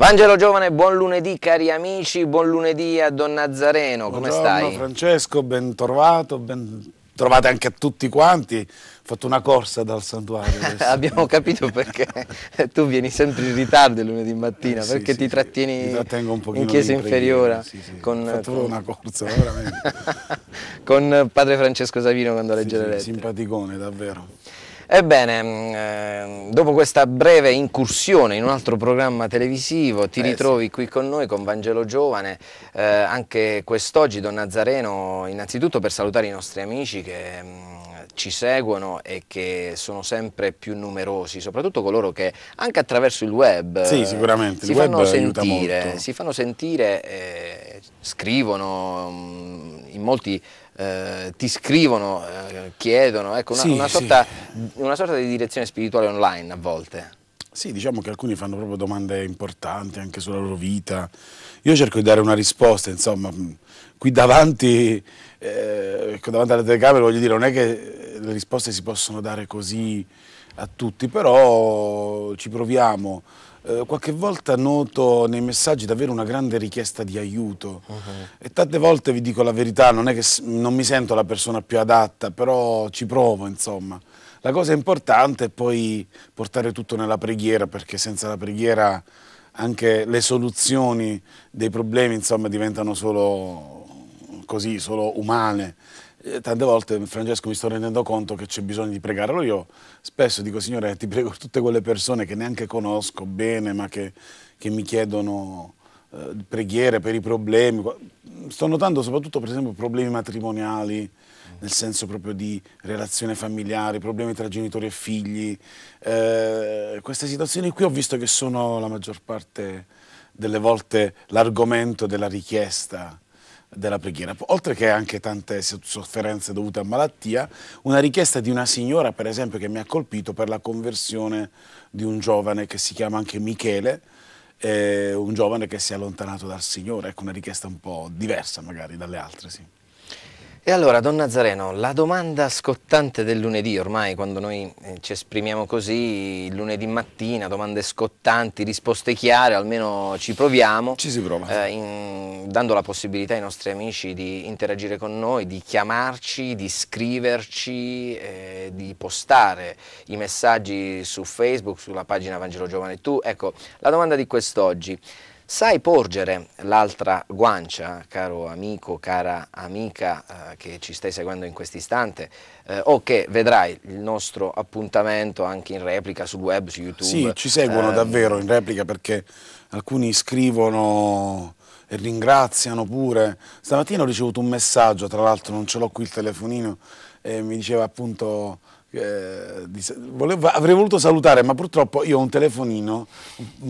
Vangelo Giovane, buon lunedì cari amici, buon lunedì a Don Nazareno, come stai? Buongiorno, stai? Francesco, ben trovato, ben trovate anche a tutti quanti. Ho fatto una corsa dal santuario. Abbiamo capito perché tu vieni sempre in ritardo il lunedì mattina, eh, sì, perché sì, ti trattieni in chiesa inferiore. Sì, con, Ho fatto con... una corsa, veramente. con padre Francesco Savino quando legge le lettere. Simpaticone, davvero. Ebbene, mm, ehm, dopo questa breve incursione in un altro programma televisivo, ti eh, ritrovi qui con noi, con Vangelo Giovane, eh, anche quest'oggi Don Nazareno, innanzitutto per salutare i nostri amici che mm, ci seguono e che sono sempre più numerosi, soprattutto coloro che anche attraverso il web sì, sicuramente. Eh, si, il fanno web sentire, si fanno sentire, eh, scrivono mm, in molti eh, ti scrivono, eh, chiedono, ecco, una, sì, una, sorta, sì. una, sorta, di direzione spirituale online a volte. Sì, diciamo che alcuni fanno proprio domande importanti anche sulla loro vita. Io cerco di dare una risposta, insomma, mm, qui davanti, eh, ecco, davanti alla telecamera voglio dire, non è che eh, le risposte si possono dare così a tutti, però ci proviamo. Eh, qualche volta noto nei messaggi davvero una grande richiesta di aiuto uh mhm. -huh. e tante volte vi dico la verità, non è che non mi sento la persona più adatta, però ci provo insomma. La cosa importante è poi portare tutto nella preghiera perché senza la preghiera anche le soluzioni dei problemi insomma diventano solo così, solo umane eh, tante volte, Francesco, mi sto rendendo conto che c'è bisogno di pregare allora io. Spesso dico, Signore, ti prego tutte quelle persone che neanche conosco bene, ma che, che mi chiedono eh, preghiere per i problemi. Sto notando soprattutto, per esempio, problemi matrimoniali, nel senso proprio di relazione familiare, problemi tra genitori e figli. Eh, queste situazioni qui ho visto che sono la maggior parte delle volte l'argomento della richiesta della preghiera. Oltre che anche tante sofferenze dovute a malattia, una richiesta di una signora, per esempio, che mi ha colpito per la conversione di un giovane che si chiama anche Michele, eh, un giovane che si è allontanato dal Signore, ecco una richiesta un po' diversa magari dalle altre, sì. E allora, Don Nazareno, la domanda scottante del lunedì, ormai quando noi eh, ci esprimiamo così, il lunedì mattina, domande scottanti, risposte chiare, almeno ci proviamo. Ci si prova. Eh, in, dando la possibilità ai nostri amici di interagire con noi, di chiamarci, di scriverci, eh, di postare i messaggi su Facebook, sulla pagina Vangelo Giovane Tu. Ecco, la domanda di quest'oggi. Sai porgere l'altra guancia, caro amico, cara amica eh, che ci stai seguendo in questo istante eh, o che vedrai il nostro appuntamento anche in replica sul web, su YouTube. Sì, ci seguono eh, davvero in replica perché alcuni scrivono e ringraziano pure. Stamattina ho ricevuto un messaggio, tra l'altro non ce l'ho qui il telefonino, e mi diceva appunto eh, volevo, avrei voluto salutare, ma purtroppo io ho un telefonino,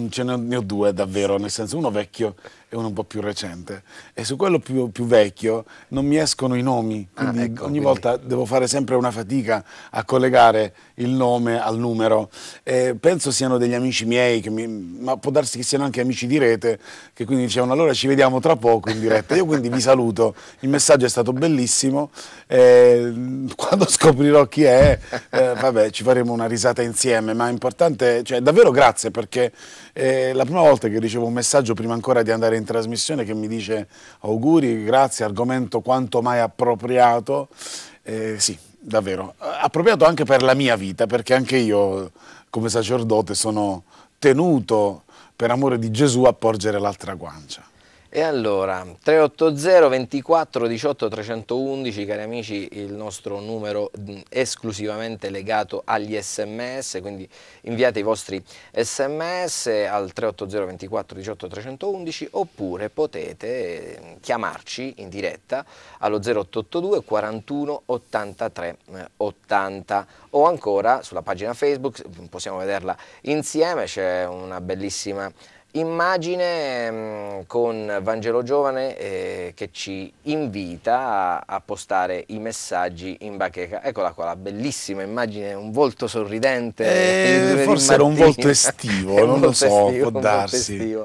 ce ne ho, ne ho, due davvero, nel senso uno vecchio e uno un po' più recente. E su quello più, più vecchio non mi escono i nomi, ah, quindi ah, ecco, ogni quindi. volta devo fare sempre una fatica a collegare il nome al numero. Eh, penso siano degli amici miei, mi, ma può darsi che siano anche amici di rete, che quindi dicevano allora ci vediamo tra poco in diretta. Io quindi vi saluto, il messaggio è stato bellissimo, eh, quando scoprirò chi è eh, vabbè, ci faremo una risata insieme, ma è importante, cioè davvero grazie perché è eh, la prima volta che ricevo un messaggio prima ancora di andare in trasmissione che mi dice auguri, grazie, argomento quanto mai appropriato. Eh, sì, davvero, eh, appropriato anche per la mia vita, perché anche io come sacerdote sono tenuto per amore di Gesù a porgere l'altra guancia. E allora, 380 24 18 311, cari amici, il nostro numero mm, esclusivamente legato agli sms, quindi inviate i vostri sms al 380 24 18 311 oppure potete mm, chiamarci in diretta allo 0882 41 83 80 o ancora sulla pagina Facebook, mm, possiamo vederla insieme, c'è una bellissima Immagine mm, con Vangelo Giovane eh, che ci invita a, a, postare i messaggi in bacheca. Eccola qua, la bellissima immagine, un volto sorridente. Eh, forse era un volto estivo, un non volto lo so, estivo, può darsi.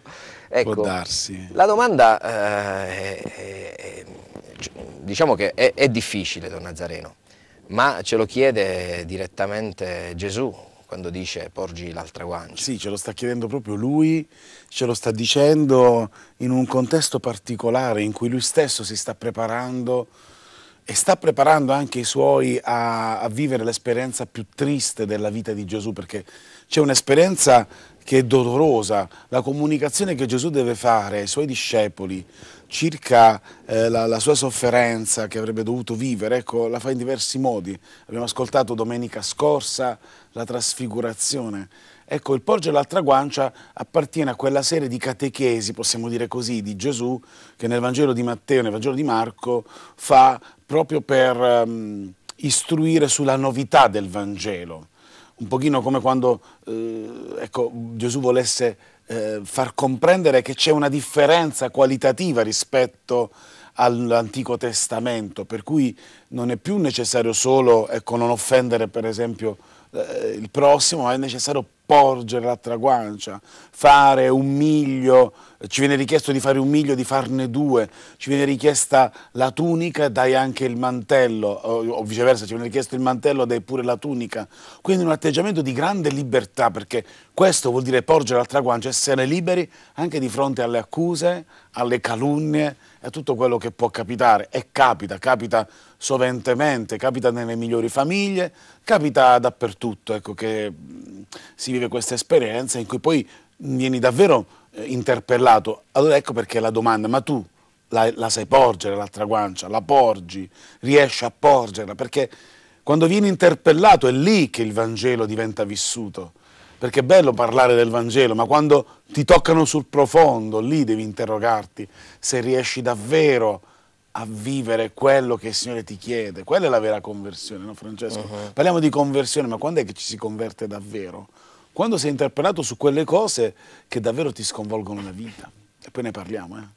Ecco, può darsi. La domanda, eh, è, cioè, diciamo che è, è difficile, Don Nazareno, ma ce lo chiede direttamente Gesù quando dice porgi l'altra guancia. Sì, ce lo sta chiedendo proprio lui, ce lo sta dicendo in un contesto particolare in cui lui stesso si sta preparando e sta preparando anche i suoi a, a vivere l'esperienza più triste della vita di Gesù, perché c'è un'esperienza che è dolorosa, la comunicazione che Gesù deve fare ai suoi discepoli, circa eh, la, la, sua sofferenza che avrebbe dovuto vivere, ecco, la fa in diversi modi. Abbiamo ascoltato domenica scorsa la trasfigurazione. Ecco, il porgere l'altra guancia appartiene a quella serie di catechesi, possiamo dire così, di Gesù che nel Vangelo di Matteo e nel Vangelo di Marco fa proprio per um, istruire sulla novità del Vangelo un pochino come quando eh, ecco, Gesù volesse eh, far comprendere che c'è una differenza qualitativa rispetto all'Antico Testamento, per cui non è più necessario solo ecco, non offendere per esempio eh, il prossimo, ma è necessario porgere l'altra guancia, fare un miglio, eh, ci viene richiesto di fare un miglio, di farne due, ci viene richiesta la tunica, dai anche il mantello, o, viceversa, ci viene richiesto il mantello, dai pure la tunica. Quindi un atteggiamento di grande libertà, perché questo vuol dire porgere l'altra guancia, essere liberi anche di fronte alle accuse, alle calunnie, a tutto quello che può capitare. E capita, capita soventemente, capita nelle migliori famiglie, capita dappertutto, ecco, che mm, si vive questa esperienza in cui poi vieni davvero eh, interpellato. Allora ecco perché la domanda, ma tu la, la sai porgere l'altra guancia, la porgi, riesci a porgerla, perché quando vieni interpellato è lì che il Vangelo diventa vissuto. Perché è bello parlare del Vangelo, ma quando ti toccano sul profondo, lì devi interrogarti se riesci davvero a vivere quello che il Signore ti chiede. Quella è la vera conversione, no Francesco? Uh mm-hmm. -huh. Parliamo di conversione, ma quando è che ci si converte davvero? quando sei interpellato su quelle cose che davvero ti sconvolgono la vita. E poi ne parliamo, eh.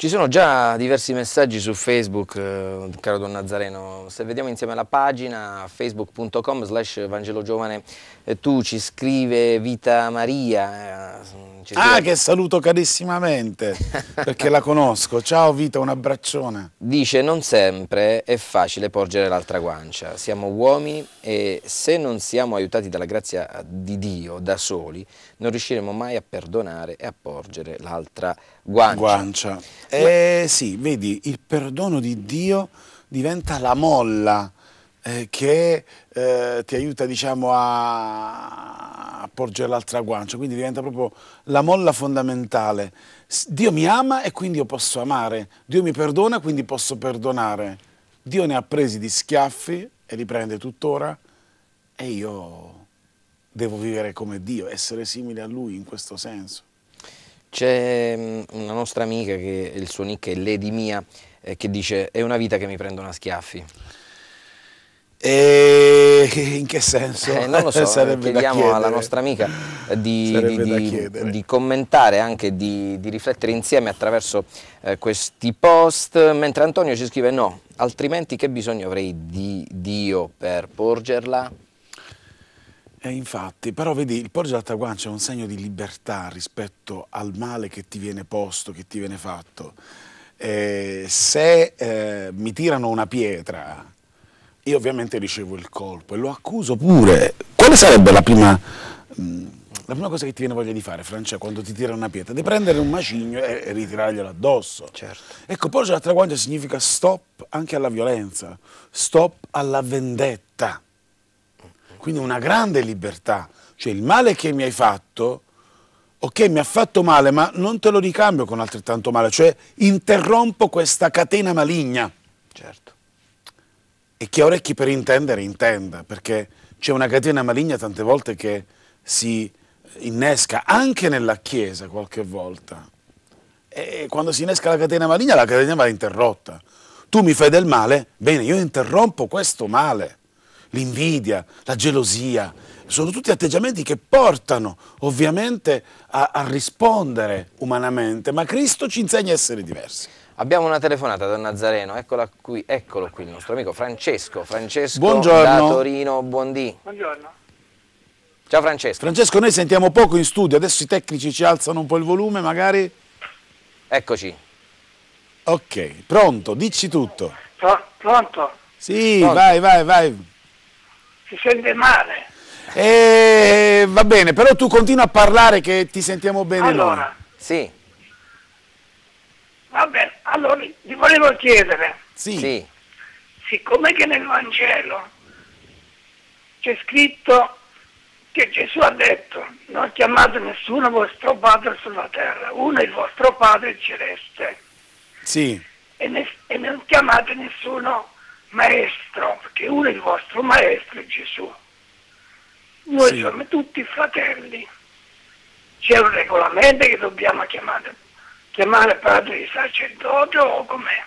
Ci sono già diversi messaggi su Facebook, eh, caro Don Nazareno, se vediamo insieme la pagina facebook.com slash Vangelo Giovane eh, tu ci scrive Vita Maria. Eh, ah che saluto carissimamente perché la conosco, ciao Vita un abbraccione. Dice non sempre è facile porgere l'altra guancia, siamo uomini e se non siamo aiutati dalla grazia di Dio da soli non riusciremo mai a perdonare e a porgere l'altra guancia. guancia. Eh, Ma... Eh, sì, vedi, il perdono di Dio diventa la molla eh, che eh, ti aiuta diciamo, a, a porgere l'altra guancia, quindi diventa proprio la molla fondamentale. Dio mi ama e quindi io posso amare, Dio mi perdona e quindi posso perdonare. Dio ne ha presi di schiaffi e li prende tuttora e io devo vivere come Dio, essere simile a Lui in questo senso. C'è mm, una nostra amica che il suo nick è Lady Mia, eh, che dice è una vita che mi prendono a schiaffi. E in che senso? Eh, non lo so, eh, chiediamo alla nostra amica di, di, di, di commentare, anche di, riflettere insieme attraverso eh, questi post, mentre Antonio ci scrive no, altrimenti che bisogno avrei di Dio per porgerla? Eh, infatti, però vedi, il porgere la guancia è un segno di libertà rispetto al male che ti viene posto, che ti viene fatto. Eh, se eh, mi tirano una pietra, io ovviamente ricevo il colpo e lo accuso pure. Quale sarebbe la prima, mh, mm, la prima cosa che ti viene voglia di fare, Francia, quando ti tirano una pietra? Di prendere un macigno e, e ritirarglielo addosso. Certo. Ecco, porgere la guancia significa stop anche alla violenza, stop alla vendetta. Quindi una grande libertà. Cioè il male che mi hai fatto, ok mi ha fatto male, ma non te lo ricambio con altrettanto male, cioè interrompo questa catena maligna. Certo. E chi ha orecchi per intendere, intenda, perché c'è una catena maligna tante volte che si innesca anche nella Chiesa qualche volta. E quando si innesca la catena maligna, la catena va interrotta. Tu mi fai del male, bene, io interrompo questo male l'invidia, la gelosia, sono tutti atteggiamenti che portano ovviamente a, a rispondere umanamente, ma Cristo ci insegna a essere diversi. Abbiamo una telefonata da Nazareno, qui, eccolo qui il nostro amico Francesco, Francesco Buongiorno. da Torino, buondì. Buongiorno. Ciao Francesco. Francesco, noi sentiamo poco in studio, adesso i tecnici ci alzano un po' il volume, magari... Eccoci. Ok, pronto, dici tutto. pronto? Sì, pronto. vai, vai, vai si sente male. Eh, va bene, però tu continua a parlare che ti sentiamo bene allora, noi. Sì. Va bene, allora vi volevo chiedere. Sì. sì. Siccome che nel Vangelo c'è scritto che Gesù ha detto non chiamate nessuno vostro padre sulla terra, uno è il vostro padre celeste. Sì. E, ne, e non chiamate nessuno maestro, perché uno è il vostro maestro è Gesù. Noi sì. siamo tutti fratelli. C'è un regolamento che dobbiamo chiamare, chiamare padre di sacerdote o com'è?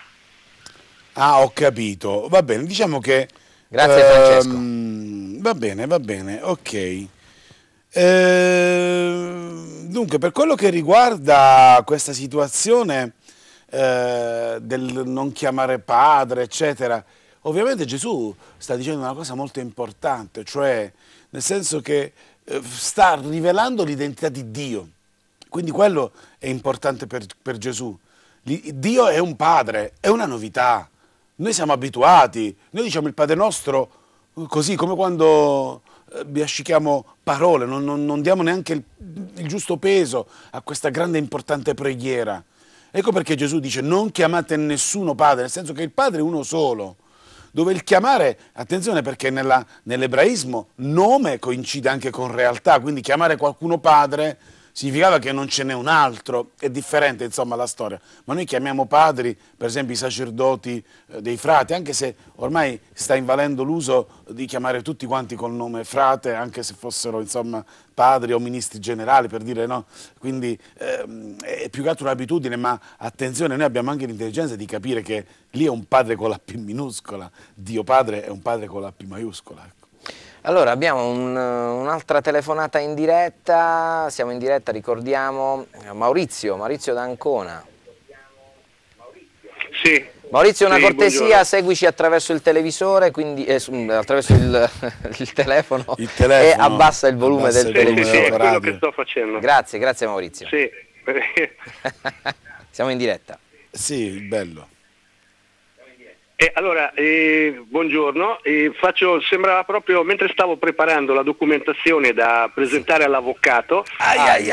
Ah, ho capito. Va bene, diciamo che... Grazie ehm, Francesco. Va bene, va bene, ok. Ehm, dunque, per quello che riguarda questa situazione eh, del non chiamare padre, eccetera, Ovviamente Gesù sta dicendo una cosa molto importante, cioè nel senso che eh, sta rivelando l'identità di Dio. Quindi quello è importante per, per Gesù. Dio è un padre, è una novità. Noi siamo abituati, noi diciamo il Padre nostro eh, così come quando eh, biascichiamo parole, non, non, non diamo neanche il, il, giusto peso a questa grande e importante preghiera. Ecco perché Gesù dice non chiamate nessuno padre, nel senso che il padre è uno solo dove il chiamare, attenzione perché nell'ebraismo nome coincide anche con realtà, quindi chiamare qualcuno padre significava che non ce n'è un altro, è differente insomma la storia, ma noi chiamiamo padri per esempio i sacerdoti eh, dei frati, anche se ormai sta invalendo l'uso di chiamare tutti quanti col nome frate, anche se fossero insomma padri o ministri generali per dire no, quindi ehm, è più che altro un'abitudine, ma attenzione, noi abbiamo anche l'intelligenza di capire che lì è un padre con la P minuscola, Dio padre è un padre con la P maiuscola. Ecco. Allora abbiamo eh, un'altra un telefonata in diretta, siamo in diretta, ricordiamo eh, Maurizio, Maurizio d'Ancona. Sì. Maurizio, una sì, cortesia, buongiorno. seguici attraverso il televisore, quindi eh, mm, attraverso il, il, telefono, il, telefono, e abbassa il volume abbassa del sì, televisore. Sì, è quello che sto facendo. Grazie, grazie Maurizio. Sì. siamo in diretta. Sì, bello. Eh, allora, eh, buongiorno. Eh, faccio, sembrava proprio mentre stavo preparando la documentazione da presentare all'avvocato ai, ai, eh,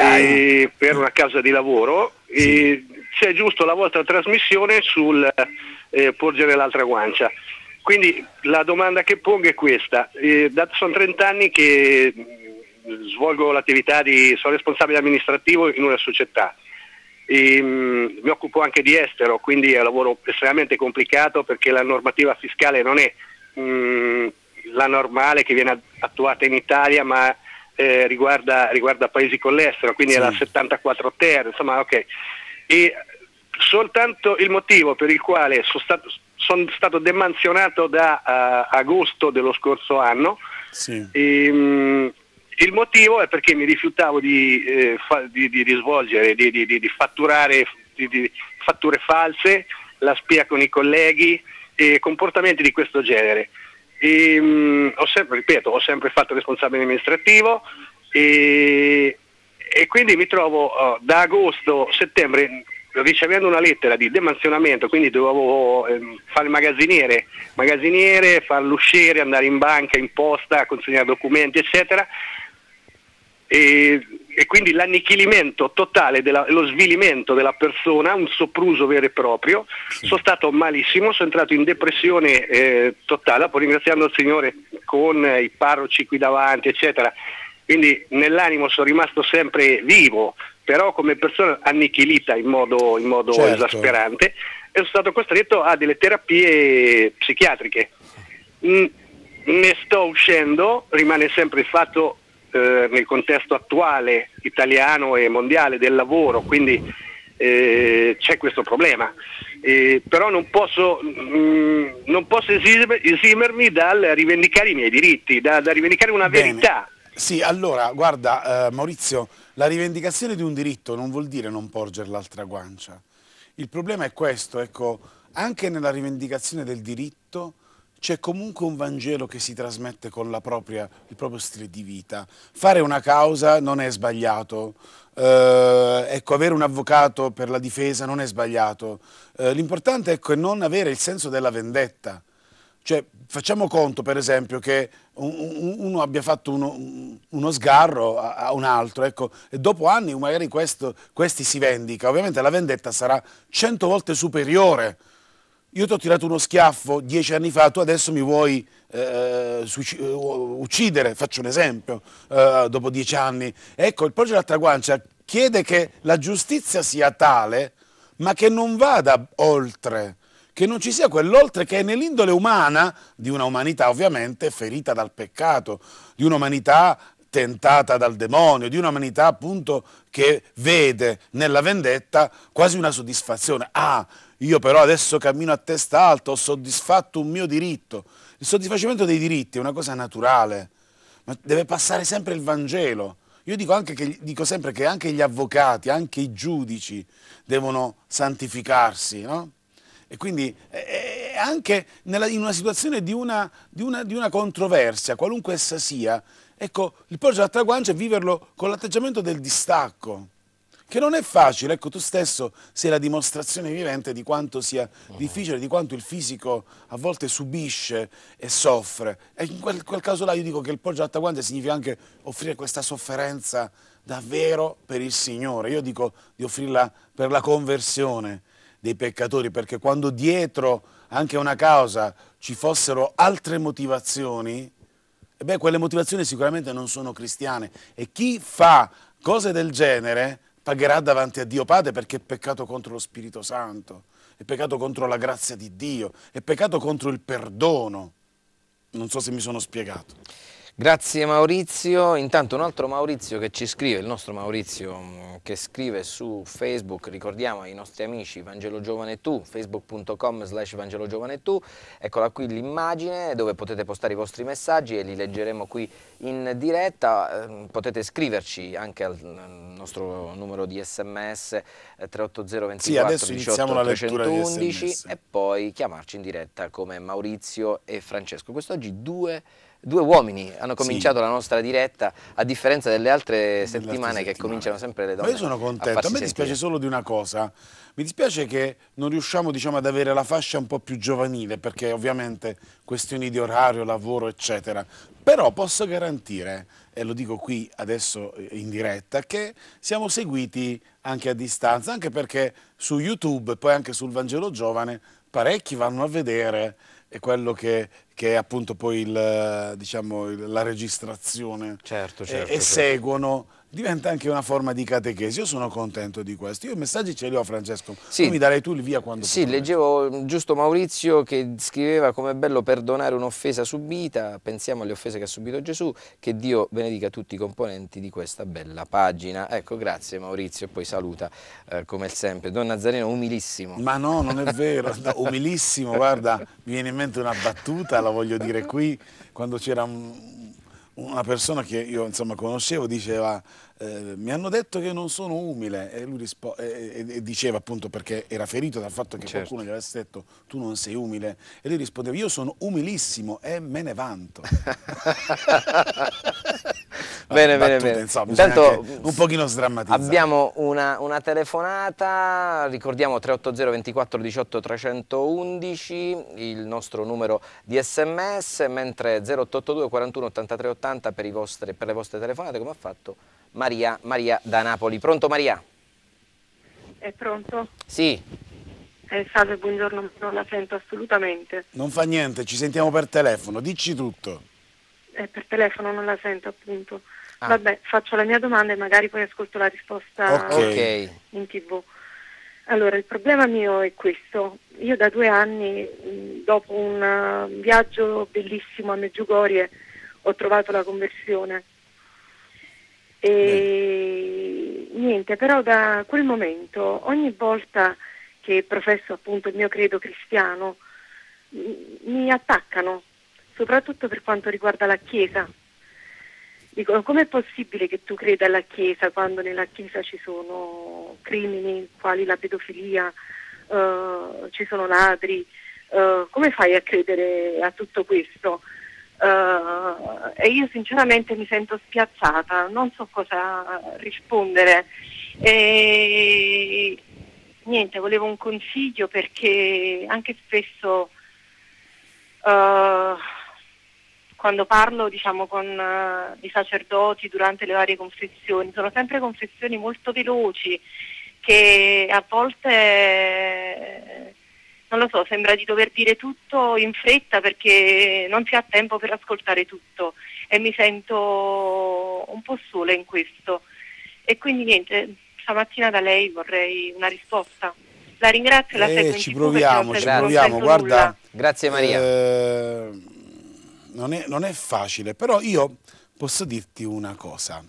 ai. per una causa di lavoro, eh, sì. c'è giusto la vostra trasmissione sul eh, porgere l'altra guancia. Quindi la domanda che pongo è questa. Da, sono 30 anni che mm, svolgo l'attività di, sono responsabile amministrativo in una società. E, mh, mi occupo anche di estero, quindi è un lavoro estremamente complicato perché la normativa fiscale non è mh, la normale che viene attuata in Italia, ma eh, riguarda, riguarda, paesi con l'estero, quindi sì. è la 74 ter, insomma ok. E soltanto il motivo per il quale sono stato, son stato demansionato da uh, agosto dello scorso anno sì. e, ehm, mh, il motivo è perché mi rifiutavo di, eh, fa, di, di, di svolgere, di, fatturare fatture false, la spia con i colleghi e comportamenti di questo genere. E, ehm, mh, ho sempre, ripeto, ho sempre fatto responsabile amministrativo e, e quindi mi trovo oh, da agosto, settembre ricevendo una lettera di demansionamento, quindi dovevo ehm, fare il magazziniere, magazziniere, far l'usciere, andare in banca, in posta, consegnare documenti, eccetera e, e quindi l'annichilimento totale, della, lo svilimento della persona, un sopruso vero e proprio. Sì. Sono stato malissimo, sono entrato in depressione eh, totale, poi ringraziando il Signore con eh, i parroci qui davanti, eccetera. Quindi nell'animo sono rimasto sempre vivo, però come persona annichilita in modo, in modo certo. esasperante e sono stato costretto a delle terapie psichiatriche. Mm, ne sto uscendo, rimane sempre il fatto eh, nel contesto attuale italiano e mondiale del lavoro, quindi eh, c'è questo problema. Eh, però non posso, mh, mm, non posso esimermi dal rivendicare i miei diritti, da, da rivendicare una Bene. verità. Sì, allora, guarda eh, Maurizio, la rivendicazione di un diritto non vuol dire non porgere l'altra guancia. Il problema è questo, ecco, anche nella rivendicazione del diritto c'è comunque un Vangelo che si trasmette con propria, il proprio stile di vita. Fare una causa non è sbagliato, eh, ecco, avere un avvocato per la difesa non è sbagliato, eh, l'importante ecco, è non avere il senso della vendetta. Cioè, facciamo conto per esempio che uno abbia fatto uno, uno sgarro a, un altro ecco, e dopo anni magari questo, questi si vendica, ovviamente la vendetta sarà cento volte superiore io ti ho tirato uno schiaffo dieci anni fa, tu adesso mi vuoi eh, eh uccidere, faccio un esempio, eh, dopo dieci anni. Ecco, il progetto Altra Guancia chiede che la giustizia sia tale, ma che non vada oltre, che non ci sia quell'oltre che è nell'indole umana, di una umanità ovviamente ferita dal peccato, di un'umanità tentata dal demonio, di un'umanità appunto che vede nella vendetta quasi una soddisfazione. Ah, io però adesso cammino a testa alta, ho soddisfatto un mio diritto. Il soddisfacimento dei diritti è una cosa naturale, ma deve passare sempre il Vangelo. Io dico, che, dico sempre che anche gli avvocati, anche i giudici devono santificarsi, no? E quindi eh, eh, anche nella, in una situazione di una, di, una, di una, controversia, qualunque essa sia, Ecco, il poggio alla guancia è viverlo con l'atteggiamento del distacco, che non è facile, ecco tu stesso sei la dimostrazione vivente di quanto sia difficile, di quanto il fisico a volte subisce e soffre. E in quel, quel caso là io dico che il poggio alla guancia significa anche offrire questa sofferenza davvero per il Signore. Io dico di offrirla per la conversione dei peccatori, perché quando dietro anche una causa ci fossero altre motivazioni, e beh, quelle motivazioni sicuramente non sono cristiane e chi fa cose del genere pagherà davanti a Dio Padre perché è peccato contro lo Spirito Santo, è peccato contro la grazia di Dio, è peccato contro il perdono. Non so se mi sono spiegato. Grazie Maurizio, intanto un altro Maurizio che ci scrive, il nostro Maurizio mm, che scrive su Facebook, ricordiamo ai nostri amici Vangelo Giovane Tu, facebook.com slash Vangelo Giovane Tu, eccola qui l'immagine dove potete postare i vostri messaggi e li leggeremo qui in diretta, ehm, potete scriverci anche al mm, nostro numero di sms 380 24 sì, e poi chiamarci in diretta come Maurizio e Francesco. Quest'oggi due due uomini hanno cominciato sì. la nostra diretta, a differenza delle altre settimane settimana. che cominciano sempre le donne. Ma io sono contento, a, a me dispiace sentire. solo di una cosa, mi dispiace che non riusciamo diciamo, ad avere la fascia un po' più giovanile, perché ovviamente questioni di orario, lavoro, eccetera, però posso garantire, e lo dico qui adesso eh, in diretta, che siamo seguiti anche a distanza, anche perché su YouTube e poi anche sul Vangelo Giovane parecchi vanno a vedere è quello che, che è appunto poi il, diciamo, la registrazione certo, certo, e, e certo. seguono diventa anche una forma di catechesi. Io sono contento di questo. Io i messaggi ce li ho, Francesco. Sì. Tu mi darai tu il via quando Sì, potrai. leggevo mm, giusto Maurizio che scriveva come è bello perdonare un'offesa subita. Pensiamo alle offese che ha subito Gesù. Che Dio benedica tutti i componenti di questa bella pagina. Ecco, grazie Maurizio. E poi saluta eh, come sempre. Don Nazareno, umilissimo. Ma no, non è vero. umilissimo, guarda, mi viene in mente una battuta, la voglio dire qui, quando c'era un una persona che io insomma, conoscevo diceva eh, mi hanno detto che non sono umile e lui e, e diceva appunto perché era ferito dal fatto che certo. qualcuno gli avesse detto tu non sei umile e lui rispondeva io sono umilissimo e me ne vanto bene, battute, bene, insomma, Intanto, un pochino sdrammatizzare. Abbiamo una, una, telefonata, ricordiamo 380 24 18 311, il nostro numero di sms, mentre 0882 41 83 80 per, vostri, per le vostre telefonate, come ha fatto Maria, Maria da Napoli. Pronto Maria? È pronto? Sì. Eh, salve, buongiorno, non la sento assolutamente. Non fa niente, ci sentiamo per telefono, dici tutto. Eh, per telefono non la sento appunto. Ah. Vabbè, faccio la mia domanda e magari poi ascolto la risposta okay. in tv. Allora, il problema mio è questo. Io da due anni, dopo un uh, viaggio bellissimo a Meggiugorie, ho trovato la conversione. E Beh. niente, però da quel momento, ogni volta che professo appunto il mio credo cristiano, mi attaccano, soprattutto per quanto riguarda la Chiesa dicono com'è possibile che tu creda alla Chiesa quando nella Chiesa ci sono crimini quali la pedofilia, eh, ci sono ladri, eh, come fai a credere a tutto questo? Uh, e io sinceramente mi sento spiazzata, non so cosa rispondere. E, niente, volevo un consiglio perché anche spesso uh, quando parlo diciamo, con uh, eh, i sacerdoti durante le varie confessioni, sono sempre confessioni molto veloci che a volte, non lo so, sembra di dover dire tutto in fretta perché non si ha tempo per ascoltare tutto e mi sento un po' sola in questo. E quindi niente, stamattina da lei vorrei una risposta. La ringrazio e la eh, seguo eh, Ci proviamo, ci proviamo, guarda. Nulla. Grazie Maria. Eh non è, non è facile, però io posso dirti una cosa.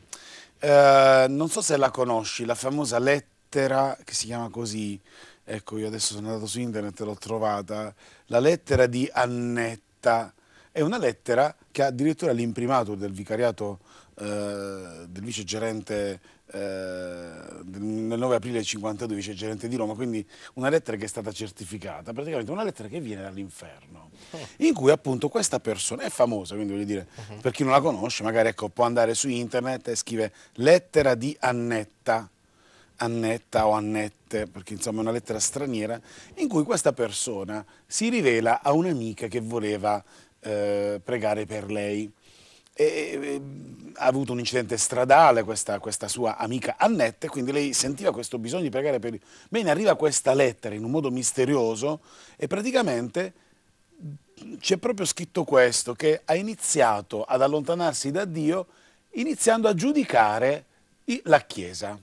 Eh, non so se la conosci, la famosa lettera che si chiama così, ecco io adesso sono andato su internet e l'ho trovata, la lettera di Annetta, è una lettera che ha addirittura l'imprimatur del vicariato eh, del vicegerente eh, nel 9 aprile del 52 vicegerente di Roma, quindi una lettera che è stata certificata, praticamente una lettera che viene dall'inferno, oh. in cui appunto questa persona è famosa, quindi voglio dire, uh -huh. per chi non la conosce, magari ecco, può andare su internet e scrive lettera di Annetta, Annetta o Annette, perché insomma è una lettera straniera, in cui questa persona si rivela a un'amica che voleva eh, pregare per lei e, e, ha avuto un incidente stradale questa, questa, sua amica Annette, quindi lei sentiva questo bisogno di pregare per... Bene, arriva questa lettera in un modo misterioso e praticamente c'è proprio scritto questo, che ha iniziato ad allontanarsi da Dio iniziando a giudicare la Chiesa.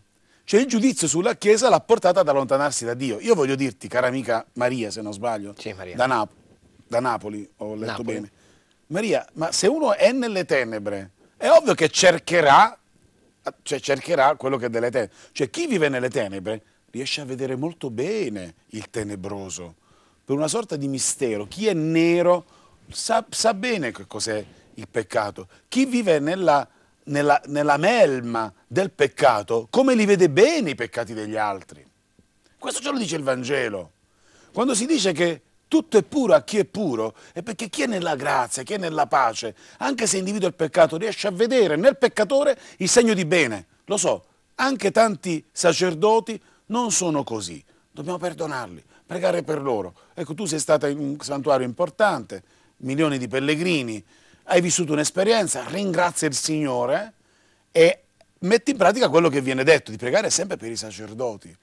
Cioè il giudizio sulla Chiesa l'ha portata ad allontanarsi da Dio. Io voglio dirti, cara amica Maria, se non sbaglio, sì, da, Nap da, Napoli, ho letto Napoli. bene, Maria, ma se uno è nelle tenebre, è ovvio che cercherà, cioè cercherà quello che è delle tenebre. Cioè chi vive nelle tenebre riesce a vedere molto bene il tenebroso, per una sorta di mistero. Chi è nero sa, sa bene che cos'è il peccato. Chi vive nella, nella, nella melma del peccato, come li vede bene i peccati degli altri? Questo ce lo dice il Vangelo. Quando si dice che tutto è puro a chi è puro, è perché chi è nella grazia, chi è nella pace, anche se individua il peccato, riesce a vedere nel peccatore il segno di bene. Lo so, anche tanti sacerdoti non sono così. Dobbiamo perdonarli, pregare per loro. Ecco, tu sei stata in un santuario importante, milioni di pellegrini, hai vissuto un'esperienza, ringrazia il Signore eh, e metti in pratica quello che viene detto, di pregare sempre per i sacerdoti.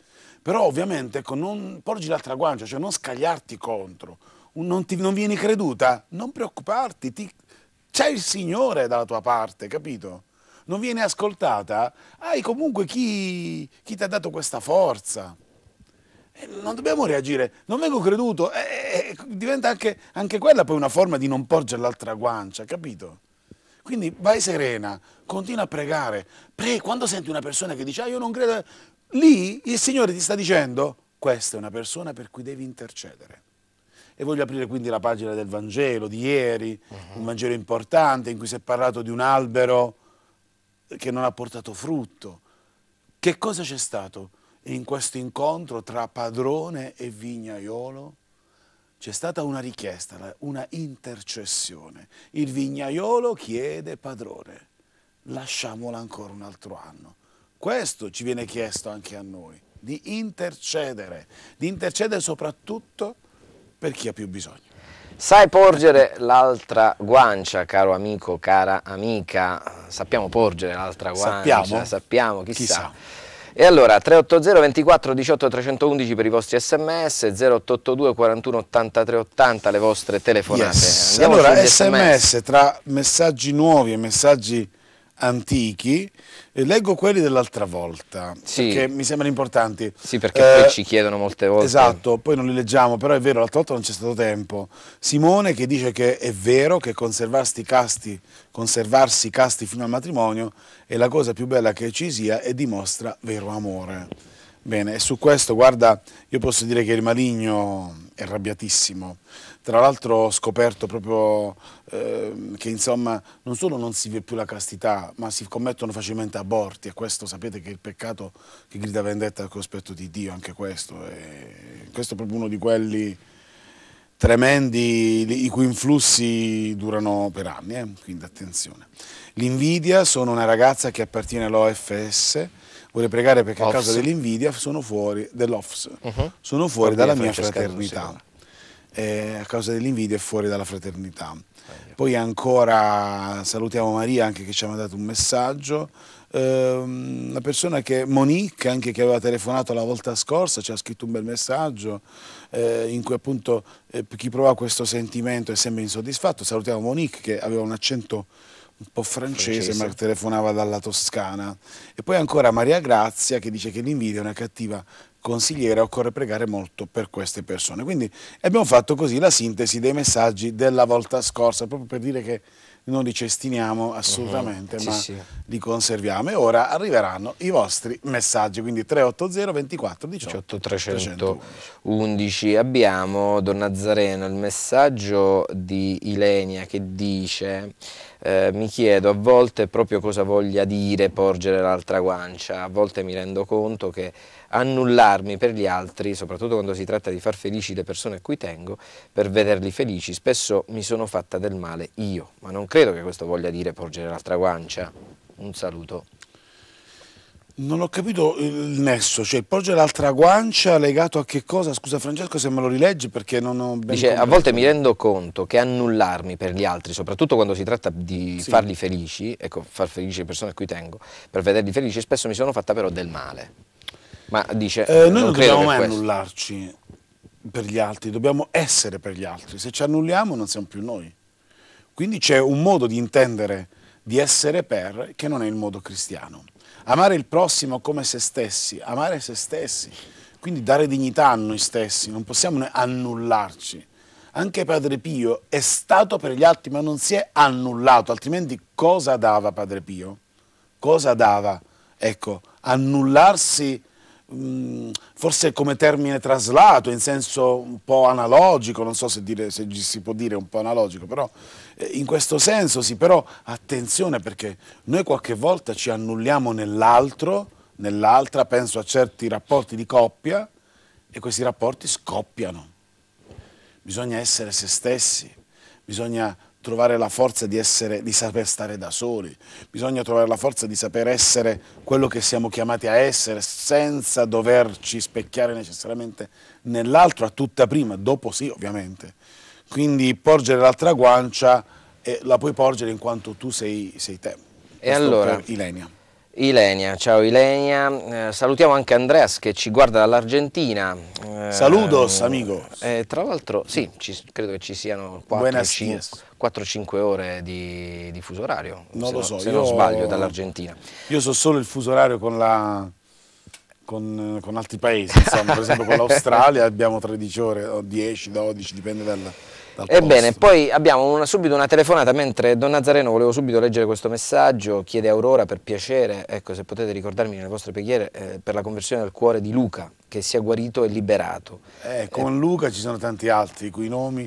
Però ovviamente ecco, non porgi l'altra guancia, cioè non scagliarti contro, non, ti, non vieni creduta, non preoccuparti, ti, c'è il Signore dalla tua parte, capito? Non vieni ascoltata, hai comunque chi, chi ti ha dato questa forza. non dobbiamo reagire, non vengo creduto, e, e, diventa anche, anche, quella poi una forma di non porgere l'altra guancia, capito? Quindi vai serena, continua a pregare, Pre, quando senti una persona che dice ah io non credo, lì il Signore ti sta dicendo questa è una persona per cui devi intercedere. E voglio aprire quindi la pagina del Vangelo di ieri, uh mhm. -huh. un Vangelo importante in cui si è parlato di un albero che non ha portato frutto. Che cosa c'è stato in questo incontro tra padrone e vignaiolo? C'è stata una richiesta, una intercessione. Il vignaiolo chiede padrone, lasciamola ancora un altro anno. Questo ci viene chiesto anche a noi, di intercedere, di intercedere soprattutto per chi ha più bisogno. Sai porgere l'altra guancia, caro amico, cara amica. Sappiamo porgere l'altra guancia, sappiamo, sappiamo chissà. chissà. E allora 380 24 18 311 per i vostri sms, 0882 41 83 80 le vostre telefonate. Yes. Andiamo allora sms. sms tra messaggi nuovi e messaggi antichi, leggo quelli dell'altra volta, sì. perché mi sembrano importanti. Sì, perché eh, poi ci chiedono molte volte. Esatto, poi non li leggiamo, però è vero, l'altra volta non c'è stato tempo. Simone che dice che è vero che conservarsi casti, conservarsi casti fino al matrimonio è la cosa più bella che ci sia e dimostra vero amore. Bene, e su questo, guarda, io posso dire che il maligno è arrabbiatissimo. Tra l'altro ho scoperto proprio eh, che insomma non solo non si vive più la castità, ma si commettono facilmente aborti e questo sapete che è il peccato che grida vendetta al cospetto di Dio, anche questo. E questo è proprio uno di quelli tremendi i cui influssi durano per anni, eh? quindi attenzione. L'invidia sono una ragazza che appartiene all'OFS, vorrei pregare perché Offs. a causa dell'invidia sono fuori, dell'OFS, uh mhm. -huh. sono fuori Oddio, dalla mia fraternità eh, a causa dell'invidia è fuori dalla fraternità. Poi ancora salutiamo Maria anche che ci ha mandato un messaggio, ehm, una persona che, Monique anche che aveva telefonato la volta scorsa, ci ha scritto un bel messaggio eh, in cui appunto eh, chi prova questo sentimento è sempre insoddisfatto, salutiamo Monique che aveva un accento un po' francese, francese, ma telefonava dalla Toscana. E poi ancora Maria Grazia che dice che l'invidia è una cattiva consigliere occorre pregare molto per queste persone. Quindi abbiamo fatto così la sintesi dei messaggi della volta scorsa, proprio per dire che non li cestiniamo mhm. assolutamente, uh -huh. sì, ma sì. li conserviamo. E ora arriveranno i vostri messaggi, quindi 380 24 18, 18 311. Abbiamo Don Nazareno il messaggio di Ilenia che dice eh, mi chiedo a volte proprio cosa voglia dire porgere l'altra guancia, a volte mi rendo conto che annullarmi per gli altri, soprattutto quando si tratta di far felici le persone a cui tengo, per vederli felici, spesso mi sono fatta del male io, ma non credo che questo voglia dire porgere l'altra guancia. Un saluto. Non ho capito il nesso, cioè il porgere l'altra guancia legato a che cosa? Scusa Francesco se me lo rileggi perché non ho ben Dice, a volte mi rendo conto che annullarmi per gli altri, soprattutto quando si tratta di sì. farli felici, ecco, far felici le persone a cui tengo, per vederli felici, spesso mi sono fatta però del male. Ma dice, eh, noi non, non dobbiamo mai questo. annullarci per gli altri, dobbiamo essere per gli altri. Se ci annulliamo non siamo più noi. Quindi c'è un modo di intendere di essere per che non è il modo cristiano amare il prossimo come se stessi, amare se stessi, quindi dare dignità a noi stessi, non possiamo annullarci. Anche Padre Pio è stato per gli altri ma non si è annullato, altrimenti cosa dava Padre Pio? Cosa dava? Ecco, annullarsi Mm, forse come termine traslato, in senso un po' analogico, non so se, dire, se si può dire un po' analogico, però eh, in questo senso sì, però attenzione perché noi qualche volta ci annulliamo nell'altro, nell'altra, penso a certi rapporti di coppia e questi rapporti scoppiano. Bisogna essere se stessi, bisogna trovare la forza di, essere, di saper stare da soli, bisogna trovare la forza di saper essere quello che siamo chiamati a essere senza doverci specchiare necessariamente nell'altro a tutta prima, dopo sì ovviamente. Quindi porgere l'altra guancia e eh, la puoi porgere in quanto tu sei, sei te. E Questo allora? Ilenia. Ilenia, ciao Ilenia, eh, salutiamo anche Andreas che ci guarda dall'Argentina. Eh, Saludos amigo. Eh, tra l'altro sì, ci, credo che ci siano 4-5 ore di, di, fuso orario, non se, lo so, se io, non sbaglio, dall'Argentina. Io so solo il fuso orario con, la, con, eh, con altri paesi, insomma, per esempio con l'Australia abbiamo 13 ore o 10, 12, dipende dal Ebbene, poi abbiamo una, subito una telefonata, mentre Don Nazareno volevo subito leggere questo messaggio, chiede a Aurora per piacere, ecco se potete ricordarmi nelle vostre preghiere, eh, per la conversione del cuore di Luca, che sia guarito e liberato. Eh, con eh. Luca ci sono tanti altri, i cui nomi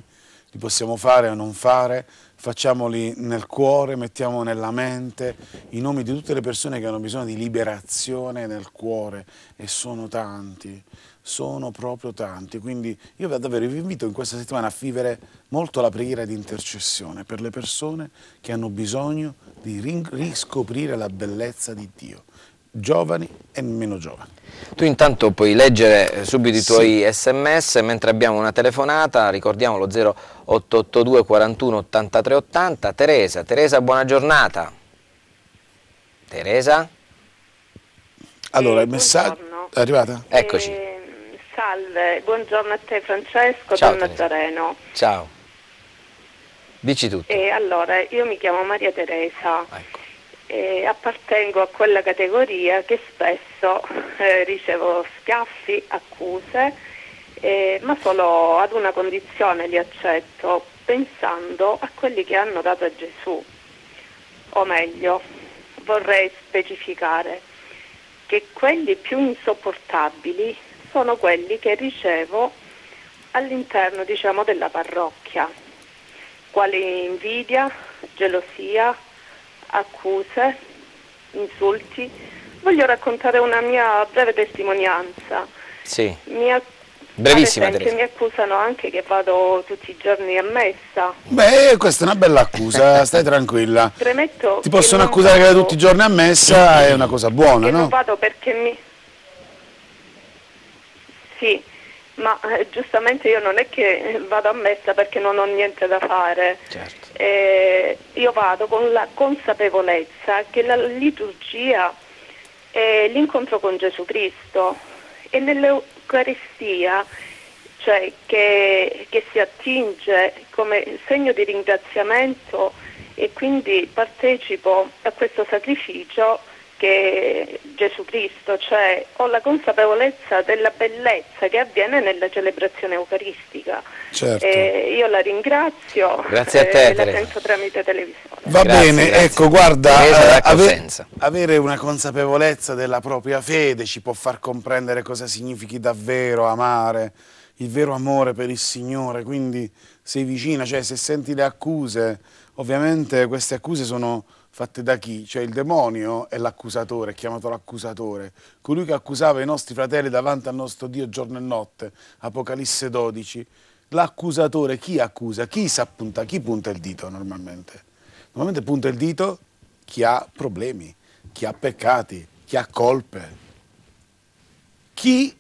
li possiamo fare o non fare, facciamoli nel cuore, mettiamo nella mente i nomi di tutte le persone che hanno bisogno di liberazione nel cuore e sono tanti, sono proprio tanti. Quindi io davvero vi invito in questa settimana a vivere molto la preghiera di intercessione per le persone che hanno bisogno di riscoprire la bellezza di Dio giovani e meno giovani. Tu intanto puoi leggere eh, subito i tuoi sì. sms mentre abbiamo una telefonata, ricordiamolo 0882 41 83 80. Teresa, Teresa buona giornata. Teresa? Allora, eh, il messaggio... È arrivata? Eh, eccoci. Eh, salve, buongiorno a te Francesco Ciao, da Nazareno. Ciao. Dici tutto. Eh, allora, io mi chiamo Maria Teresa. Ecco eh, appartengo a quella categoria che spesso eh, ricevo schiaffi, accuse, eh, ma solo ad una condizione li accetto, pensando a quelli che hanno dato a Gesù. O meglio, vorrei specificare che quelli più insopportabili sono quelli che ricevo all'interno diciamo, della parrocchia, quali invidia, gelosia, accuse, insulti. Voglio raccontare una mia breve testimonianza. Sì. Mi ha... Brevissima esempio, mi accusano anche che vado tutti i giorni a messa. Beh, questa è una bella accusa, stai tranquilla. Premetto Ti possono accusare vado... che vado tutti i giorni a messa, è una cosa buona, che no? non vado perché mi... Sì, ma eh, giustamente io non è che vado a messa perché non ho niente da fare. Certo eh, io vado con la consapevolezza che la liturgia è l'incontro con Gesù Cristo e nell'Eucaristia cioè che, che, si attinge come segno di ringraziamento e quindi partecipo a questo sacrificio che Gesù Cristo, cioè ho la consapevolezza della bellezza che avviene nella celebrazione eucaristica. Certo. Eh, io la ringrazio grazie a eh, te, eh, la penso tramite televisione. Va grazie, bene, grazie. ecco, guarda, eh, ave, avere una consapevolezza della propria fede ci può far comprendere cosa significhi davvero amare, il vero amore per il Signore, quindi sei vicina, cioè se senti le accuse, ovviamente queste accuse sono fatte da chi? Cioè il demonio è l'accusatore, è chiamato l'accusatore, colui che accusava i nostri fratelli davanti al nostro Dio giorno e notte, Apocalisse 12. L'accusatore chi accusa? Chi s'appunta? Chi punta il dito normalmente? Normalmente punta il dito chi ha problemi, chi ha peccati, chi ha colpe. Chi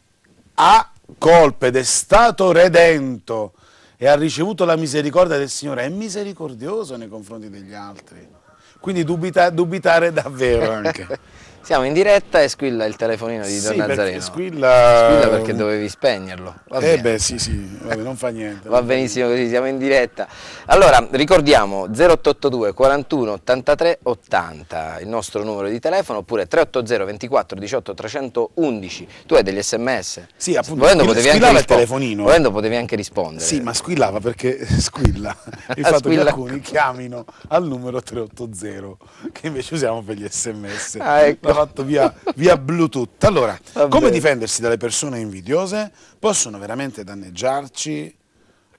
ha colpe ed è stato redento e ha ricevuto la misericordia del Signore è misericordioso nei confronti degli altri quindi dubita, dubitare davvero anche. Siamo in diretta e squilla il telefonino di Don Nazareno. Squilla... squilla perché dovevi spegnerlo. Va eh beh sì sì, Vabbè, non fa niente. Va benissimo così, siamo in diretta. Allora ricordiamo 0882 41 83 80 il nostro numero di telefono oppure 380 24 18 311. Tu hai degli sms? Sì appunto, Volendo potevi anche il telefonino. Volendo potevi anche rispondere. Sì ma squillava perché squilla il fatto squilla. che alcuni chiamino al numero 380 che invece usiamo per gli sms. Ah, ecco l'ha fatto via, via Bluetooth. Allora, come difendersi dalle persone invidiose? Possono veramente danneggiarci?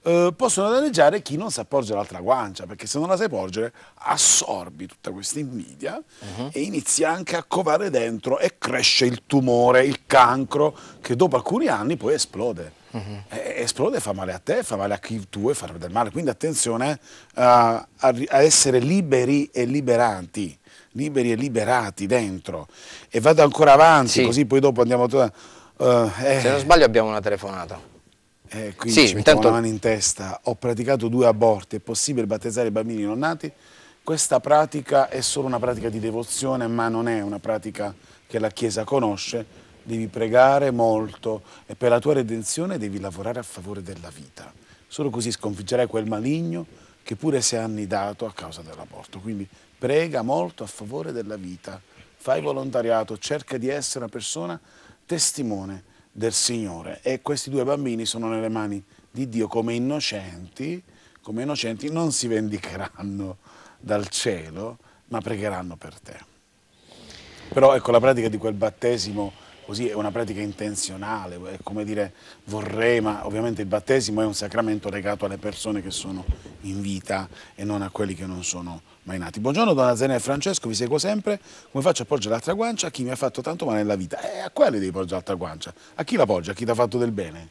Eh, possono danneggiare chi non sa porgere l'altra guancia, perché se non la sai porgere assorbi tutta questa invidia uh mhm. -huh. e inizi anche a covare dentro e cresce il tumore, il cancro, che dopo alcuni anni poi esplode. Uh mhm. -huh. e, esplode e fa male a te, fa male a chi tu e fa del male. Quindi attenzione uh, a, a essere liberi e liberanti liberi e liberati dentro. E vado ancora avanti, sì. così poi dopo andiamo... Uh, eh. Se non sbaglio abbiamo una telefonata. Eh, quindi sì, intanto... la mano in testa, ho praticato due aborti, è possibile battezzare i bambini non nati? Questa pratica è solo una pratica di devozione, ma non è una pratica che la Chiesa conosce. Devi pregare molto e per la tua redenzione devi lavorare a favore della vita. Solo così sconfiggerai quel maligno che pure si è annidato a causa dell'aborto. Quindi prega molto a favore della vita, fai volontariato, cerca di essere una persona testimone del Signore. E questi due bambini sono nelle mani di Dio come innocenti, come innocenti non si vendicheranno dal cielo, ma pregheranno per te. Però ecco la pratica di quel battesimo così è una pratica intenzionale, è come dire vorrei, ma ovviamente il battesimo è un sacramento legato alle persone che sono in vita e non a quelli che non sono mai nati. Buongiorno Donna Zena e Francesco, vi seguo sempre, come faccio a porgere l'altra guancia a chi mi ha fatto tanto male nella vita? E eh, a quale devi porgere l'altra guancia? A chi la poggia? A chi ti ha fatto del bene?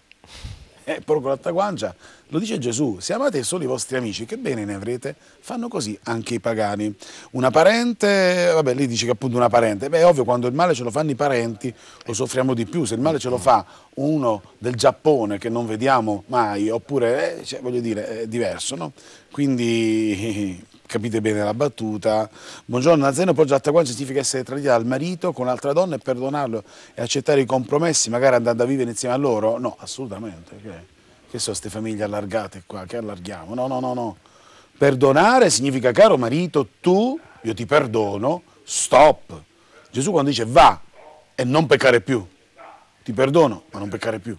eh, porco l'atta guancia, lo dice Gesù, se amate solo i vostri amici, che bene ne avrete? Fanno così anche i pagani. Una parente, vabbè, lì dice che appunto una parente, beh è ovvio quando il male ce lo fanno i parenti lo soffriamo di più, se il male ce lo fa uno del Giappone che non vediamo mai, oppure, eh, cioè, voglio dire, è diverso, no? Quindi capite bene la battuta, buongiorno, Nazareno poggia qua significa essere tradita dal marito con un'altra donna e perdonarlo e accettare i compromessi, magari andando a vivere insieme a loro? No, assolutamente, che, che sono queste famiglie allargate qua, che allarghiamo? No, no, no, no. Perdonare significa, caro marito, tu, io ti perdono, stop. Gesù quando dice va e non peccare più, ti perdono ma non peccare più.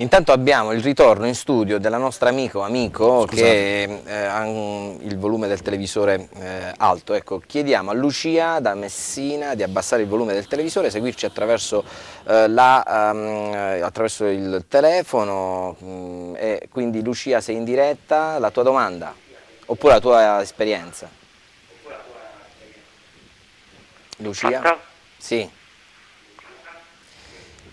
Intanto abbiamo il ritorno in studio della nostra amico, amico Scusate. che eh, ha il volume del televisore eh, alto. Ecco, chiediamo a Lucia da Messina di abbassare il volume del televisore, e seguirci attraverso, eh, la, um, attraverso il telefono. Mh, mm, e quindi Lucia sei in diretta, la tua domanda oppure la tua esperienza. Lucia? Sì.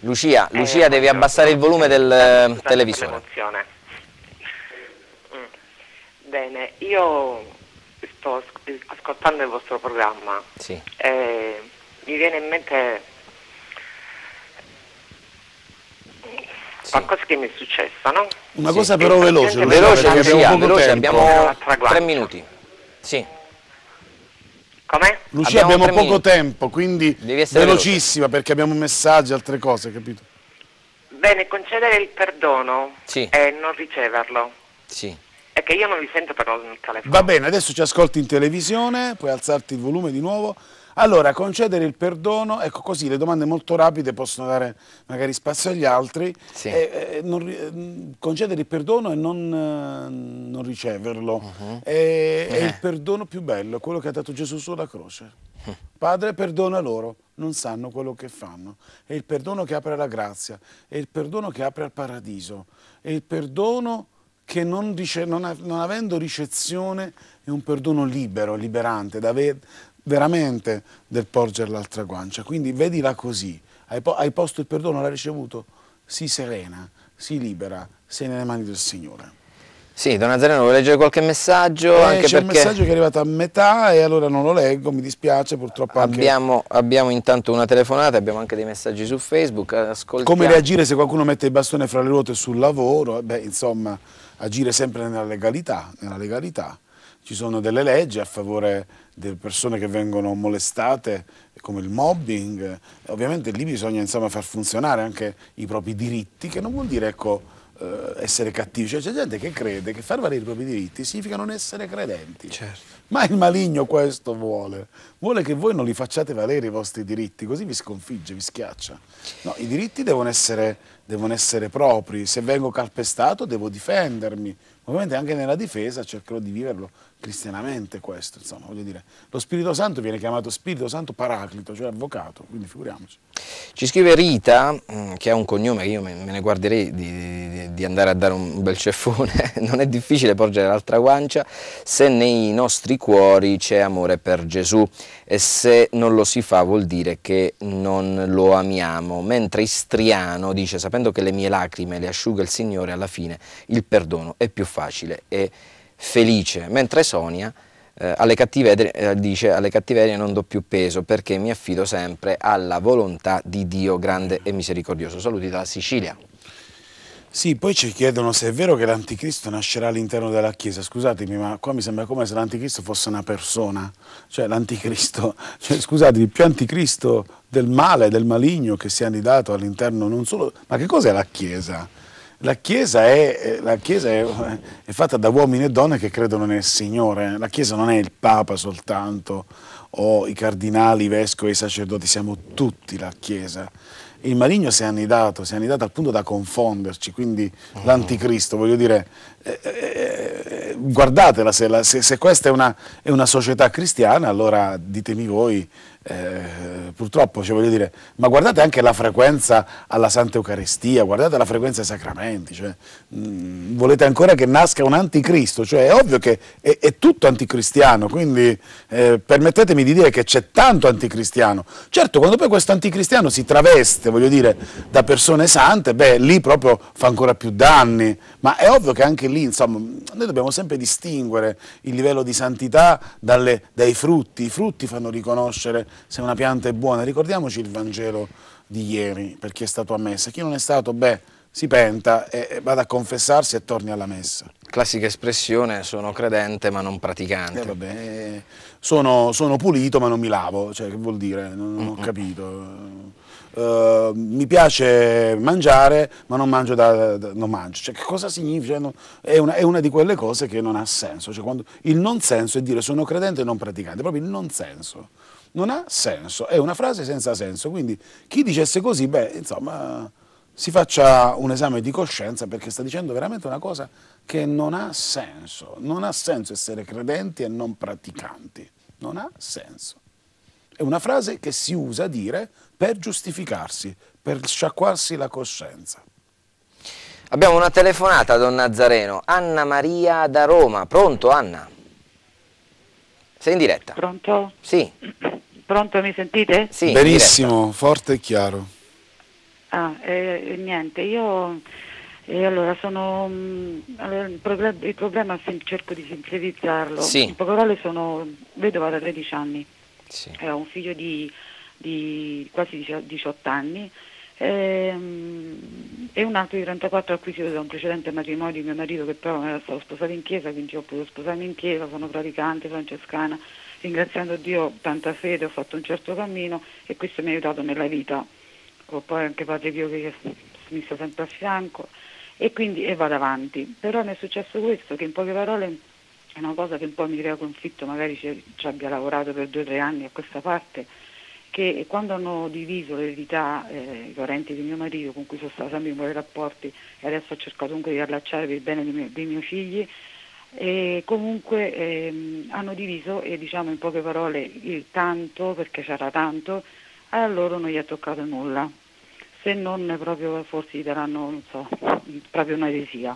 Lucia, Lucia eh, devi abbassare il volume del scusate, eh, televisore. Mm. Bene, io sto ascoltando il vostro programma. Sì. Eh, mi viene in mente sì. qualcosa che mi è successo, no? Una sì. cosa però veloce, veloce, veloce, abbiamo, veloce abbiamo tre minuti. Sì. Come? Lucia abbiamo, abbiamo poco minuti. tempo, quindi velocissima veloce. perché abbiamo messaggi e altre cose, capito? Bene, concedere il perdono sì. e non riceverlo. Sì. È che io non vi sento però nel telefono. Va bene, adesso ci ascolti in televisione, puoi alzarti il volume di nuovo. Allora, concedere il perdono, ecco così, le domande molto rapide possono dare magari spazio agli altri. Sì. E, eh, e, eh, non, eh, concedere il perdono e non, non riceverlo. Uh -huh. è, eh. è, il perdono più bello, quello che ha dato Gesù sulla croce. Padre, perdona loro, non sanno quello che fanno. È il perdono che apre alla grazia, è il perdono che apre al paradiso, è il perdono che non, dice, non, non, avendo ricezione è un perdono libero, liberante, da, ve, veramente del porgere l'altra guancia. Quindi vedila così, hai, po hai posto il perdono, l'hai ricevuto, si serena, si libera, sei nelle mani del Signore. Sì, Don Azzareno, vuoi leggere qualche messaggio? Eh, C'è perché... un messaggio che è arrivato a metà e allora non lo leggo, mi dispiace purtroppo anche... abbiamo, abbiamo, intanto una telefonata, abbiamo anche dei messaggi su Facebook, eh, ascoltiamo... Come reagire se qualcuno mette il bastone fra le ruote sul lavoro? Eh, beh, insomma, agire sempre nella legalità, nella legalità. Ci sono delle leggi a favore delle persone che vengono molestate, come il mobbing, ovviamente lì bisogna insomma, far funzionare anche i propri diritti, che non vuol dire ecco, eh, essere cattivi, cioè c'è gente che crede che far valere i propri diritti significa non essere credenti. Certo. Ma il maligno questo vuole, vuole che voi non li facciate valere i vostri diritti, così vi sconfigge, vi schiaccia. No, i diritti devono essere, devono essere propri, se vengo calpestato devo difendermi, ovviamente anche nella difesa cercherò di viverlo cristianamente questo, insomma, voglio dire. Lo Spirito Santo viene chiamato Spirito Santo Paraclito, cioè avvocato, quindi figuriamoci. Ci scrive Rita, mm, che ha un cognome che io me ne guarderei di, di, di andare a dare un bel ceffone, non è difficile porgere l'altra guancia se nei nostri cuori c'è amore per Gesù e se non lo si fa vuol dire che non lo amiamo, mentre Istriano dice sapendo che le mie lacrime le asciuga il Signore alla fine il perdono è più facile e felice, mentre Sonia eh, alle eh, dice alle cattiverie non do più peso perché mi affido sempre alla volontà di Dio grande e misericordioso. Saluti dalla Sicilia. Sì, poi ci chiedono se è vero che l'anticristo nascerà all'interno della Chiesa. Scusatemi, ma qua mi sembra come se l'anticristo fosse una persona. Cioè l'anticristo, cioè, scusatemi, più anticristo del male, del maligno che si è andato all'interno non solo... Ma che cos'è la Chiesa? La Chiesa, è, eh, la Chiesa è, è, fatta da uomini e donne che credono nel Signore, la Chiesa non è il Papa soltanto o i cardinali, i vescovi, i sacerdoti, siamo tutti la Chiesa. Il maligno si è annidato, si è annidato al punto da confonderci, quindi mm. l'anticristo, voglio dire, eh, eh, guardatela, se, la, se, se questa è una, è una società cristiana, allora ditemi voi eh, purtroppo, cioè voglio dire, ma guardate anche la frequenza alla Santa Eucaristia, guardate la frequenza ai sacramenti, cioè, mh, mm, volete ancora che nasca un anticristo, cioè è ovvio che è, è tutto anticristiano, quindi eh, permettetemi di dire che c'è tanto anticristiano. Certo, quando poi questo anticristiano si traveste, voglio dire, da persone sante, beh, lì proprio fa ancora più danni, ma è ovvio che anche lì, insomma, noi dobbiamo sempre distinguere il livello di santità dalle, dai frutti, i frutti fanno riconoscere se una pianta è buona. Ricordiamoci il Vangelo di ieri, per chi è stato a messa. Chi non è stato, beh, si penta e vada a confessarsi e torni alla messa. Classica espressione, sono credente ma non praticante. Eh, vabbè, eh, sono, sono, pulito ma non mi lavo, cioè che vuol dire? Non, non ho capito. Uh, mi piace mangiare ma non mangio, da, da non mangio. Cioè, che cosa significa? Non, è, una, è, una, di quelle cose che non ha senso. Cioè, quando, il non senso è dire sono credente e non praticante, proprio il non senso non ha senso, è una frase senza senso, quindi chi dicesse così, beh, insomma, si faccia un esame di coscienza perché sta dicendo veramente una cosa che non ha senso, non ha senso essere credenti e non praticanti, non ha senso. È una frase che si usa a dire per giustificarsi, per sciacquarsi la coscienza. Abbiamo una telefonata, don Nazareno. Anna Maria da Roma. Pronto, Anna? Sei in diretta? Pronto? Sì. Pronto, mi sentite? Sì, Benissimo, forte e chiaro. Ah, eh, niente, io eh, allora sono mh, mm, il, problema, il problema cerco di sintetizzarlo. Sì. In poche parole sono vedova da 13 anni. Sì. Eh, ho un figlio di, di quasi 18 anni ehm, e un altro di 34 acquisito da un precedente matrimonio di mio marito che però era eh, stato sposato in chiesa, quindi ho potuto sposarmi in chiesa, sono praticante francescana ringraziando Dio tanta fede, ho fatto un certo cammino e questo mi ha aiutato nella vita. Ho poi anche Padre Pio che mi sta sempre a fianco e quindi e vado avanti. Però mi è successo questo, che in poche parole è una cosa che un po' mi crea conflitto, magari ci, ci abbia lavorato per due o tre anni a questa parte, che quando hanno diviso l'eredità eh, i parenti di mio marito, con cui sono stata sempre in buoni rapporti, e adesso ho cercato comunque di allacciare per il bene dei miei, dei miei figli, e comunque ehm, hanno diviso e diciamo in poche parole il tanto perché c'era tanto e a loro non gli è toccato nulla se non proprio forse gli daranno non so, proprio un'eresia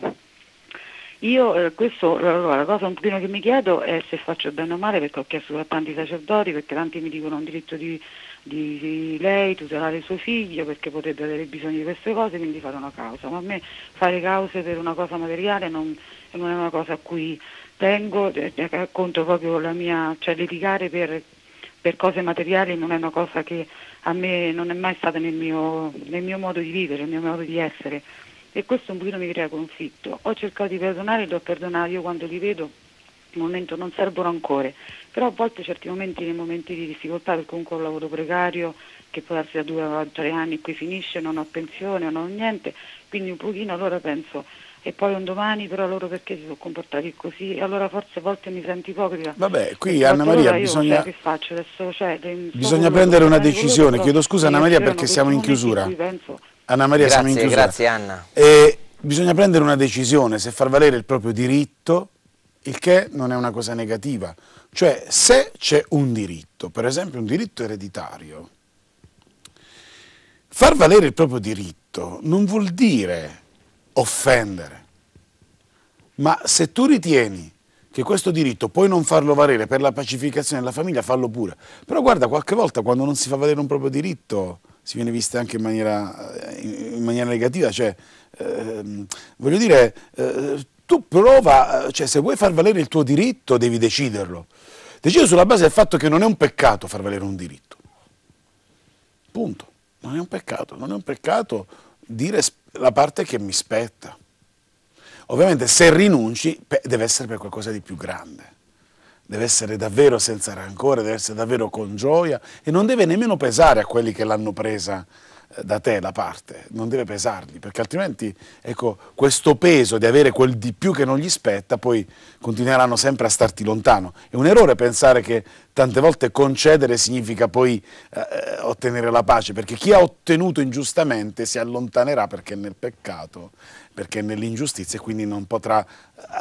io eh, questo, allora, la cosa un pochino che mi chiedo è se faccio bene o male perché ho chiesto a tanti sacerdoti perché tanti mi dicono un diritto di di, lei, tutelare il suo figlio perché potrebbe avere bisogno di queste cose, quindi fare una causa. Ma a me fare cause per una cosa materiale non, non è una cosa a cui tengo, eh, eh, racconto proprio la mia, cioè litigare per, per, cose materiali non è una cosa che a me non è mai stata nel mio, nel mio modo di vivere, nel mio modo di essere e questo un pochino mi crea conflitto. Ho cercato di perdonare, li ho perdonato, io quando li vedo un momento non servono ancora, però a volte certi momenti, nei momenti di difficoltà, perché comunque ho un lavoro precario che può darsi da due o tre anni qui finisce, non ho pensione, non ho niente, quindi un pochino allora penso e poi un domani però loro perché si sono comportati così e allora forse a volte mi sento ipocrita vabbè qui Anna Maria bisogna cioè, che faccio adesso cioè, bisogna prendere una decisione chiedo scusa Anna Maria perché siamo in chiusura Anna Maria grazie, siamo in chiusura grazie Anna e bisogna prendere una decisione se far valere il proprio diritto il che non è una cosa negativa. Cioè, se c'è un diritto, per esempio un diritto ereditario, far valere il proprio diritto non vuol dire offendere, ma se tu ritieni che questo diritto puoi non farlo valere per la pacificazione della famiglia, fallo pure. Però guarda, qualche volta quando non si fa valere un proprio diritto si viene vista anche in maniera, eh, in maniera negativa, cioè, eh, voglio dire, eh, tu prova, eh, cioè se vuoi far valere il tuo diritto devi deciderlo. Decido sulla base del fatto che non è un peccato far valere un diritto. Punto. Non è un peccato, non è un peccato dire la parte che mi spetta. Ovviamente se rinunci deve essere per qualcosa di più grande. Deve essere davvero senza rancore, deve essere davvero con gioia e non deve nemmeno pesare a quelli che l'hanno presa eh, da te la parte, non deve pesargli, perché altrimenti ecco, questo peso di avere quel di più che non gli spetta poi continueranno sempre a starti lontano. È un errore pensare che tante volte concedere significa poi eh, ottenere la pace, perché chi ha ottenuto ingiustamente si allontanerà perché è nel peccato, perché è nell'ingiustizia e quindi non potrà...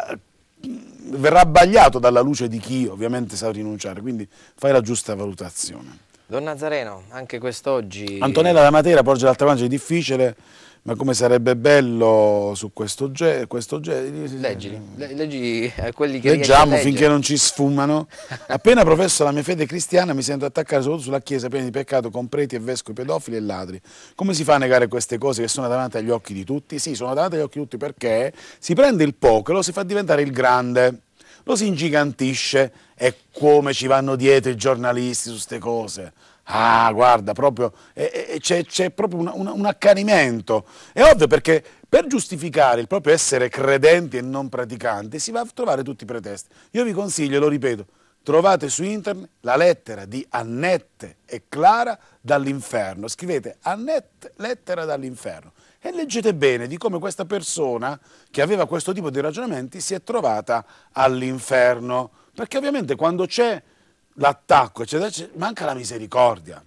Eh, verrà abbagliato dalla luce di chi ovviamente sa rinunciare, quindi fai la giusta valutazione. Don Nazareno, anche quest'oggi... Antonella da Matera porge l'altra mancia, è difficile, ma come sarebbe bello su questo gesto... Questo ge leggi, le leggi eh, quelli che... Leggiamo finché non ci sfumano. Appena professo la mia fede cristiana mi sento attaccare soprattutto sulla Chiesa piena di peccato con preti e vescovi pedofili e ladri. Come si fa a negare queste cose che sono davanti agli occhi di tutti? Sì, sono davanti agli occhi di tutti perché si prende il poco e lo si fa diventare il grande lo si ingigantisce e come ci vanno dietro i giornalisti su queste cose. Ah, guarda, proprio c'è, proprio un, un, un accanimento. È ovvio perché per giustificare il proprio essere credenti e non praticanti si va a trovare tutti i pretesti. Io vi consiglio, lo ripeto, Trovate su internet la lettera di Annette e Clara dall'inferno. Scrivete Annette, lettera dall'inferno. E leggete bene di come questa persona che aveva questo tipo di ragionamenti si è trovata all'inferno. Perché ovviamente quando c'è l'attacco, manca la misericordia.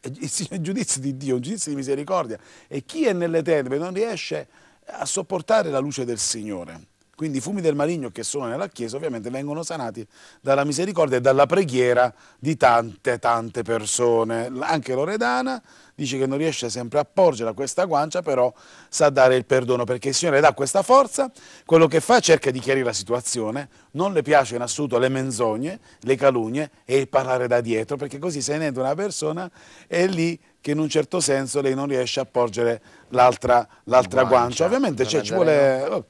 Il giudizio di Dio è un giudizio di misericordia. E chi è nelle tenebre non riesce a sopportare la luce del Signore. Quindi i fumi del maligno che sono nella chiesa ovviamente vengono sanati dalla misericordia e dalla preghiera di tante tante persone. Anche Loredana dice che non riesce sempre a porgere questa guancia, però sa dare il perdono perché il Signore dà questa forza, quello che fa cerca di chiarire la situazione, non le piace in assoluto le menzogne, le calunnie e il parlare da dietro, perché così se ne entra una persona e lì che in un certo senso lei non riesce a porgere l'altra guancia. guancia. Ovviamente cioè, ci vuole... Oh,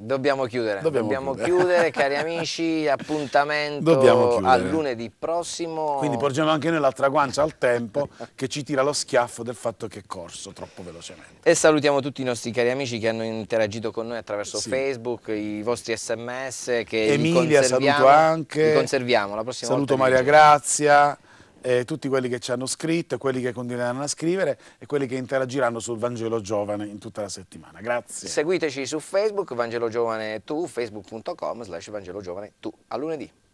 Dobbiamo chiudere, dobbiamo, dobbiamo chiudere. chiudere. cari amici, appuntamento al lunedì prossimo. Quindi porgiamo anche noi l'altra guancia al tempo che ci tira lo schiaffo del fatto che è corso troppo velocemente. E salutiamo tutti i nostri cari amici che hanno interagito con noi attraverso sì. Facebook, i vostri sms che Emilia saluto anche. Li conserviamo la prossima saluto volta. Saluto Maria Grazia eh, tutti quelli che ci hanno scritto, quelli che continueranno a scrivere e quelli che interagiranno sul Vangelo Giovane in tutta la settimana. Grazie. Seguiteci su Facebook, Vangelo Giovane Tu, facebook.com slash Vangelo Giovane Tu. A lunedì.